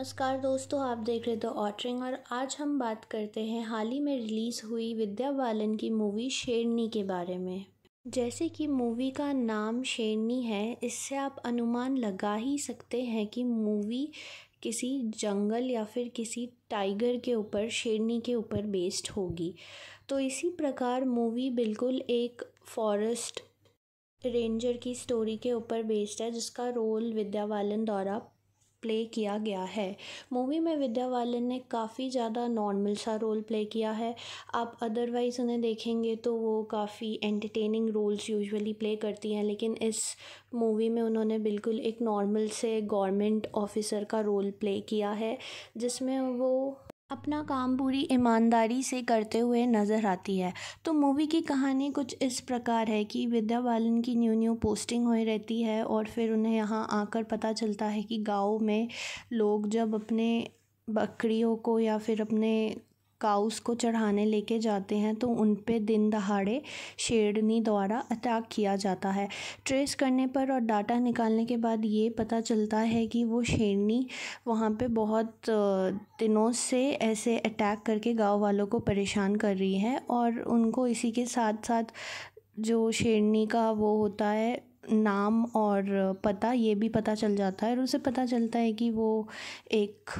नमस्कार दोस्तों आप देख रहे थे ऑटरिंग और आज हम बात करते हैं हाल ही में रिलीज़ हुई विद्या बालन की मूवी शेरनी के बारे में जैसे कि मूवी का नाम शेरनी है इससे आप अनुमान लगा ही सकते हैं कि मूवी किसी जंगल या फिर किसी टाइगर के ऊपर शेरनी के ऊपर बेस्ड होगी तो इसी प्रकार मूवी बिल्कुल एक फॉरेस्ट रेंजर की स्टोरी के ऊपर बेस्ड है जिसका रोल विद्या बालन द्वारा प्ले किया गया है मूवी में विद्या बालन ने काफ़ी ज़्यादा नॉर्मल सा रोल प्ले किया है आप अदरवाइज़ उन्हें देखेंगे तो वो काफ़ी एंटरटेनिंग रोल्स यूजुअली प्ले करती हैं लेकिन इस मूवी में उन्होंने बिल्कुल एक नॉर्मल से गवर्नमेंट ऑफिसर का रोल प्ले किया है जिसमें वो अपना काम पूरी ईमानदारी से करते हुए नज़र आती है तो मूवी की कहानी कुछ इस प्रकार है कि विद्या बालन की न्यू न्यू पोस्टिंग हो रहती है और फिर उन्हें यहाँ आकर पता चलता है कि गांव में लोग जब अपने बकरियों को या फिर अपने काउस को चढ़ाने लेके जाते हैं तो उन पे दिन दहाड़े शेरनी द्वारा अटैक किया जाता है ट्रेस करने पर और डाटा निकालने के बाद ये पता चलता है कि वो शेरनी वहाँ पे बहुत दिनों से ऐसे अटैक करके गांव वालों को परेशान कर रही है और उनको इसी के साथ साथ जो शेरनी का वो होता है नाम और पता ये भी पता चल जाता है और उसे पता चलता है कि वो एक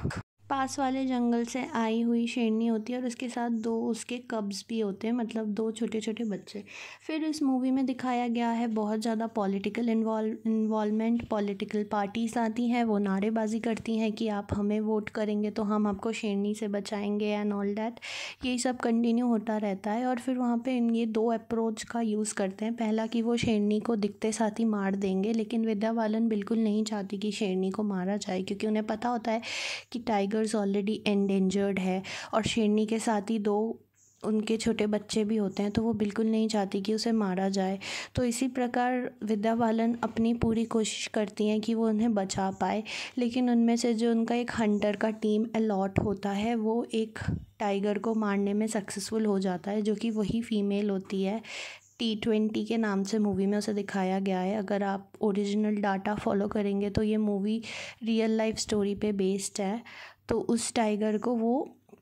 पास वाले जंगल से आई हुई शेरनी होती है और उसके साथ दो उसके कब्ज़ भी होते हैं मतलब दो छोटे छोटे बच्चे फिर इस मूवी में दिखाया गया है बहुत ज़्यादा पॉलिटिकल इन्वॉल्व पॉलिटिकल पार्टीज आती हैं वो नारेबाजी करती हैं कि आप हमें वोट करेंगे तो हम आपको शेरनी से बचाएंगे एंड ऑल डैट यही सब कंटिन्यू होता रहता है और फिर वहाँ पर ये दो अप्रोच का यूज़ करते हैं पहला कि वो शेरनी को दिखते साथ ही मार देंगे लेकिन विद्या बालन बिल्कुल नहीं चाहती कि शेरनी को मारा जाए क्योंकि उन्हें पता होता है कि टाइगर टिगर्स ऑलरेडी एंडेंजर्ड है और शेरनी के साथ ही दो उनके छोटे बच्चे भी होते हैं तो वो बिल्कुल नहीं चाहती कि उसे मारा जाए तो इसी प्रकार विद्या बालन अपनी पूरी कोशिश करती हैं कि वो उन्हें बचा पाए लेकिन उनमें से जो उनका एक हंटर का टीम अलॉट होता है वो एक टाइगर को मारने में सक्सेसफुल हो जाता है जो कि वही फीमेल होती है टी ट्वेंटी के नाम से मूवी में उसे दिखाया गया है अगर आप ओरिजिनल डाटा फॉलो करेंगे तो ये मूवी रियल लाइफ स्टोरी पे बेस्ड है तो उस टाइगर को वो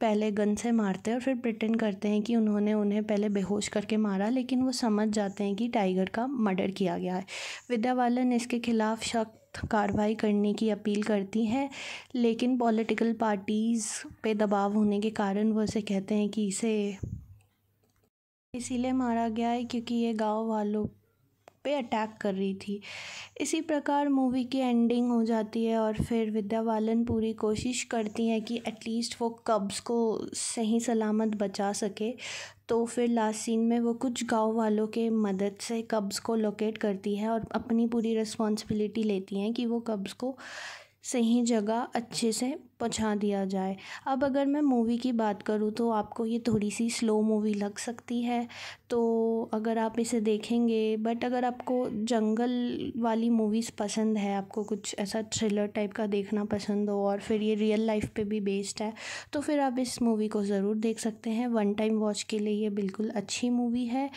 पहले गन से मारते हैं और फिर प्रिटेंड करते हैं कि उन्होंने उन्हें पहले बेहोश करके मारा लेकिन वो समझ जाते हैं कि टाइगर का मर्डर किया गया है विद्या बालन इसके खिलाफ सख्त कार्रवाई करने की अपील करती है लेकिन पॉलिटिकल पार्टीज़ पे दबाव होने के कारण वो उसे कहते हैं कि इसे इसीलिए मारा गया है क्योंकि ये गांव वालों पे अटैक कर रही थी इसी प्रकार मूवी की एंडिंग हो जाती है और फिर विद्या बालन पूरी कोशिश करती हैं कि एटलीस्ट वो कब्ज़ को सही सलामत बचा सके तो फिर लास्ट सीन में वो कुछ गांव वालों के मदद से कब्ज़ को लोकेट करती है और अपनी पूरी रिस्पॉन्सिबिलिटी लेती हैं कि वो कब्ज़ को सही जगह अच्छे से पहुँचा दिया जाए अब अगर मैं मूवी की बात करूँ तो आपको ये थोड़ी सी स्लो मूवी लग सकती है तो अगर आप इसे देखेंगे बट अगर आपको जंगल वाली मूवीज़ पसंद है आपको कुछ ऐसा थ्रिलर टाइप का देखना पसंद हो और फिर ये रियल लाइफ पे भी बेस्ड है तो फिर आप इस मूवी को ज़रूर देख सकते हैं वन टाइम वॉच के लिए ये बिल्कुल अच्छी मूवी है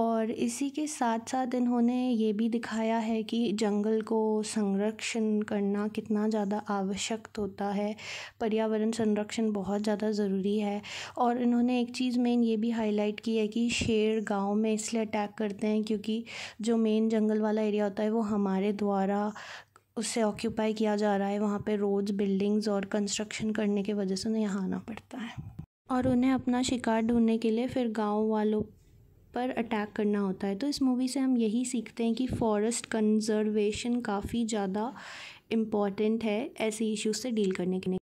और इसी के साथ साथ इन्होंने ये भी दिखाया है कि जंगल को संरक्षण करना कितना ज़्यादा आवश्यक होता है पर्यावरण संरक्षण बहुत ज़्यादा ज़रूरी है और इन्होंने एक चीज़ मेन ये भी हाईलाइट की है कि शेर गाँव में इसलिए अटैक करते हैं क्योंकि जो मेन जंगल वाला एरिया होता है वो हमारे द्वारा उससे ऑक्यूपाई किया जा रहा है वहाँ पे रोड्स बिल्डिंग्स और कंस्ट्रक्शन करने की वजह से उन्हें यहाँ आना पड़ता है और उन्हें अपना शिकार ढूंढने के लिए फिर गांव वालों पर अटैक करना होता है तो इस मूवी से हम यही सीखते हैं कि फॉरेस्ट कंजर्वेशन काफ़ी ज़्यादा इम्पॉर्टेंट है ऐसे इश्यूज से डील करने के लिए